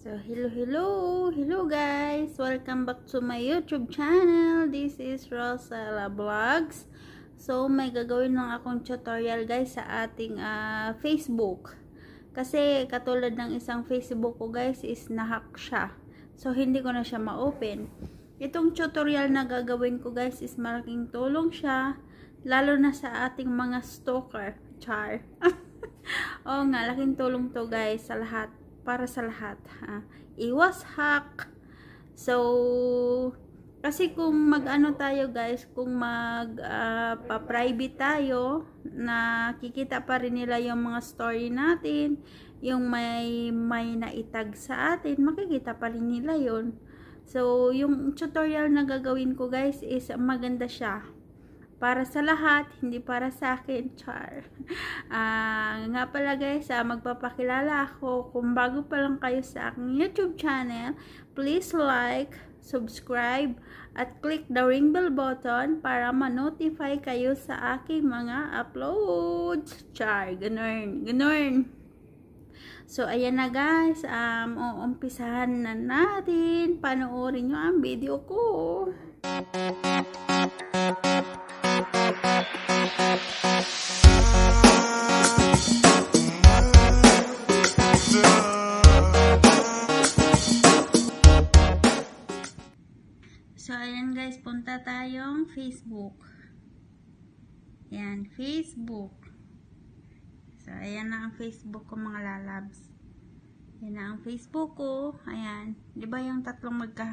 So, hello, hello, hello guys! Welcome back to my YouTube channel. This is Rosella Vlogs. So, may gagawin lang akong tutorial guys sa ating uh, Facebook. Kasi, katulad ng isang Facebook ko guys is nahack siya. So, hindi ko na siya ma-open. Itong tutorial na gagawin ko guys is malaking tulong siya. Lalo na sa ating mga stalker. Char. Oo nga, laking tulong to guys sa lahat para sa lahat. Ha? Iwas hack. So, kasi kung mag-ano tayo guys, kung mag uh, ah, private tayo, nakikita pa rin nila yung mga story natin, yung may, may naitag sa atin, makikita pa rin nila yun. So, yung tutorial na gagawin ko guys is maganda siya para sa lahat, hindi para sa akin, char. Uh, nga pala guys, uh, magpapakilala ako. Kung bago pa lang kayo sa aking YouTube channel, please like, subscribe, at click the ring bell button para ma-notify kayo sa aking mga uploads. Char, ganun, ganun. So, ayan na guys, um, uumpisahan na natin. Panoorin nyo ang video ko. Thank guys, punta tayong Facebook. Yan, Facebook. So, ayan na ang Facebook ko mga lalabs. Yan na ang Facebook ko. Ayan. Di ba yung tatlong magka...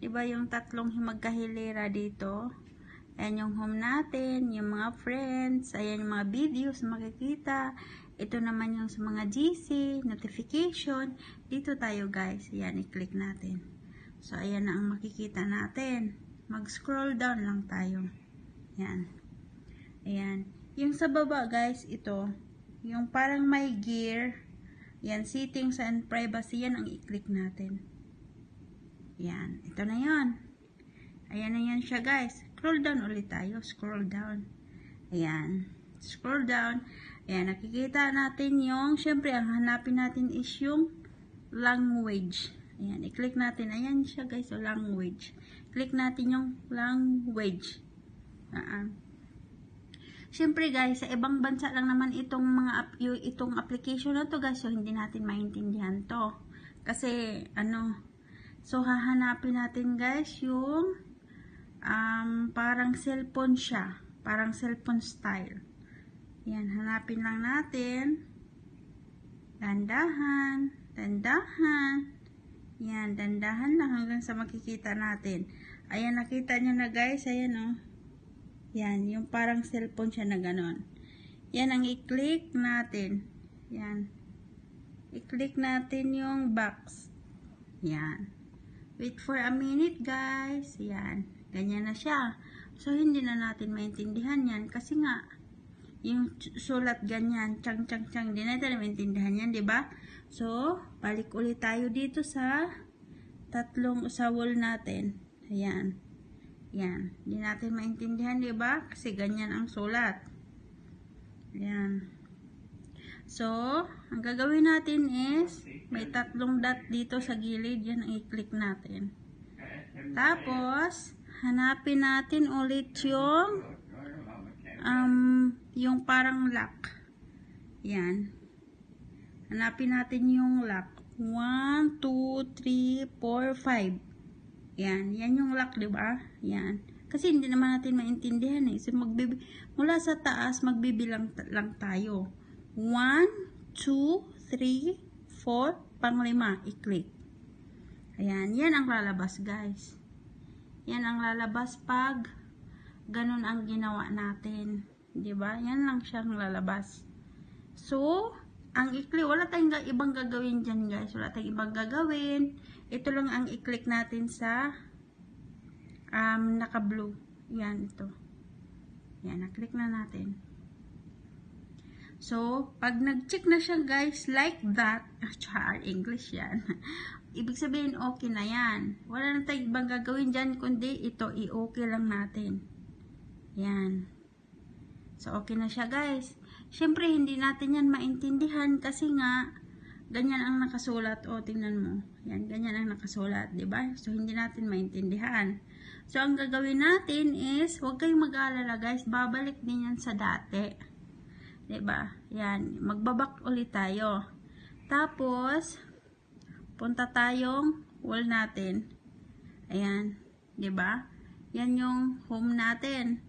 Di ba yung tatlong magkahilera dito? Ayan yung home natin, yung mga friends, ayan yung mga videos makikita. Ito naman yung sa mga GC, notification. Dito tayo guys. Ayan, i-click natin. So, ayan na ang makikita natin mag-scroll down lang tayo. Yan. Ayan. Yung sa baba, guys, ito, yung parang may gear, yan, settings and privacy, yan ang i-click natin. Yan. Ito na yon Ayan na yan siya, guys. Scroll down ulit tayo. Scroll down. Ayan. Scroll down. Ayan, nakikita natin yung, syempre, ang hanapin natin is yung language. Ayan, i-click natin. Ayan siya, guys, o language click natin yung language. Uh -uh. Siyempre guys, sa ibang bansa lang naman itong mga itong application na to guys, so hindi natin maintindihan to. Kasi ano, so hahanapin natin guys yung um, parang cellphone siya, parang cellphone style. Yan, hanapin lang natin. Dandahan, dandahan. Yan, dandahan lang hanggang sa makikita natin. Ayan, nakita nyo na guys. Ayan o. Oh. Yan, yung parang cellphone siya na ganon. Yan ang i-click natin. Yan. I-click natin yung box. Yan. Wait for a minute guys. Yan. Ganyan na siya. So, hindi na natin maintindihan yan. Kasi nga, yung sulat ganyan, chang chang chang, hindi na natin maintindihan yan, ba So, balik ulit tayo dito sa tatlong usawol natin. Ayan. Ayan. Hindi natin maintindihan, di ba? Kasi ganyan ang sulat. Ayan. So, ang gagawin natin is, may tatlong dot dito sa gilid. Yan ang i-click natin. Tapos, hanapin natin ulit yung um, yung parang lock. Yan. Hanapin natin yung lock. 1, 2, 3, 4, 5. Yan, yan yung lock, di ba? Yan. Kasi hindi naman natin maintindihan eh. So, magbibi mula sa taas, magbibilang lang tayo. 1, 2, 3, 4, 5, i-click. Ayan, yan ang lalabas guys. Yan ang lalabas pag ganun ang ginawa natin. Di ba Yan lang siyang lalabas. So, ang ikli, wala tayong ibang gagawin dyan guys. Wala tayong ibang gagawin. Ito lang ang i-click natin sa um, naka-blue. Yan, ito. Yan, na-click na natin. So, pag nag-check na siya guys, like that, char, English yan. Ibig sabihin, okay na yan. Wala na tayong ibang gagawin dyan, kundi ito, i-okay lang natin. Yan. So, okay na siya guys. Siyempre, hindi natin yan maintindihan kasi nga, ganyan ang nakasulat. O, tingnan mo. Yan, ganyan ang nakasulat, ba diba? So, hindi natin maintindihan. So, ang gagawin natin is, huwag kayong mag alala guys, babalik din yan sa dati. ba diba? Yan, magbabak ulit tayo. Tapos, punta tayong wall natin. Ayan, ba diba? Yan yung home natin.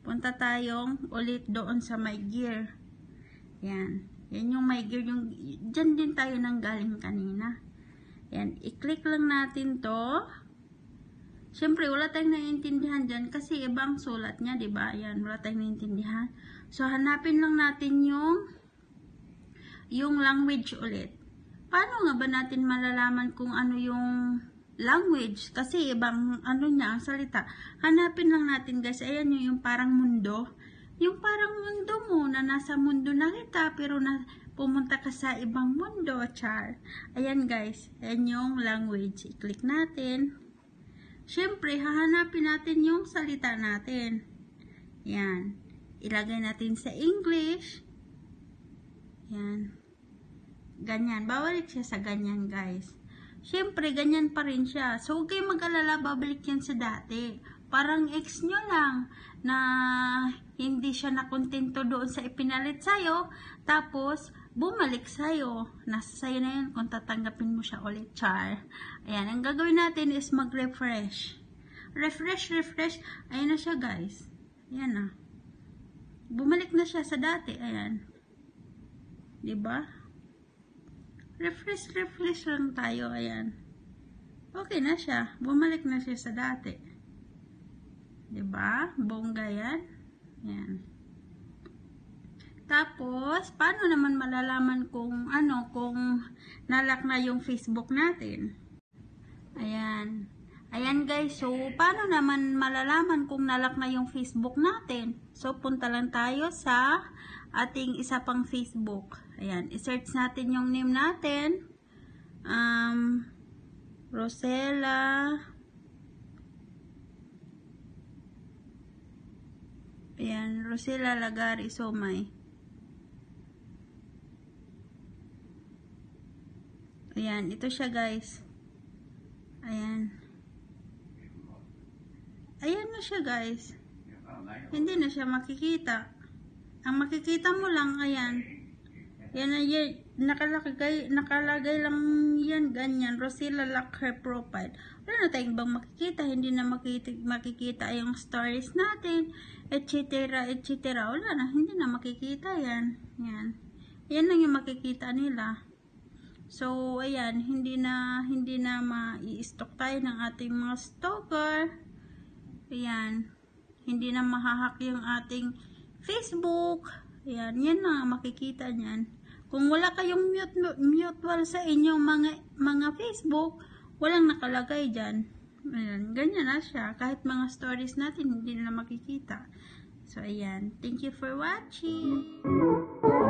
Punta tayong ulit doon sa my gear. Yan. Yan yung may gear. Yung, dyan din tayo nang galing kanina. Yan. I-click lang natin to. Siyempre, wala tayong naiintindihan dyan kasi ibang sulat niya, di ba? Yan, wala tayong naiintindihan. So, hanapin lang natin yung yung language ulit. Paano nga ba natin malalaman kung ano yung language? Kasi ibang ano niya ang salita. Hanapin lang natin guys. Ayan yung, yung parang mundo. Yung parang mundo mo na nasa mundo na kita pero na pumunta ka sa ibang mundo, char. Ayan guys, ayan yung language. I-click natin. syempre hahanapin natin yung salita natin. Yan. Ilagay natin sa English. Yan. Ganyan. Babalik siya sa ganyan, guys. syempre ganyan pa rin siya. So, huwag mag-alala, babalik yan sa dati parang ex nyo lang na hindi siya nakontento doon sa ipinalit sa'yo, tapos bumalik sa'yo. Nasa sa'yo na yun kung tatanggapin mo siya ulit, char. Ayan, ang gagawin natin is mag-refresh. Refresh, refresh. Ayan na siya, guys. Ayan na. Bumalik na siya sa dati. Ayan. ba? Diba? Refresh, refresh lang tayo. Ayan. Okay na siya. Bumalik na siya sa dati. Diba? Bongga yan. Yan. Tapos, paano naman malalaman kung ano, kung nalak na yung Facebook natin? Ayan. Ayan guys, so paano naman malalaman kung nalak na yung Facebook natin? So, punta lang tayo sa ating isa pang Facebook. Ayan, isearch natin yung name natin. Um, Rosella Ayan, Rosela Lagari Somay. Ayan, ito siya guys. Ayan. Ayan na siya guys. Hindi na siya makikita. Ang makikita mo lang, ayan. Ayan, ayan nakalagay, nakalagay lang yan, ganyan. Rosila Lock her profile. Wala na tayong bang makikita. Hindi na makikita, makikita yung stories natin, etc. etc. Wala na. Hindi na makikita yan. Yan. Yan lang yung makikita nila. So, ayan, hindi na, hindi na ma-i-stock tayo ng ating mga stalker. Ayan. Hindi na mahahak yung ating Facebook. Ayan, yan na makikita niyan. Kung wala kayong mute, mutual sa inyong mga, mga Facebook, walang nakalagay dyan. Ayan, ganyan na siya. Kahit mga stories natin, hindi na makikita. So, ayan. Thank you for watching.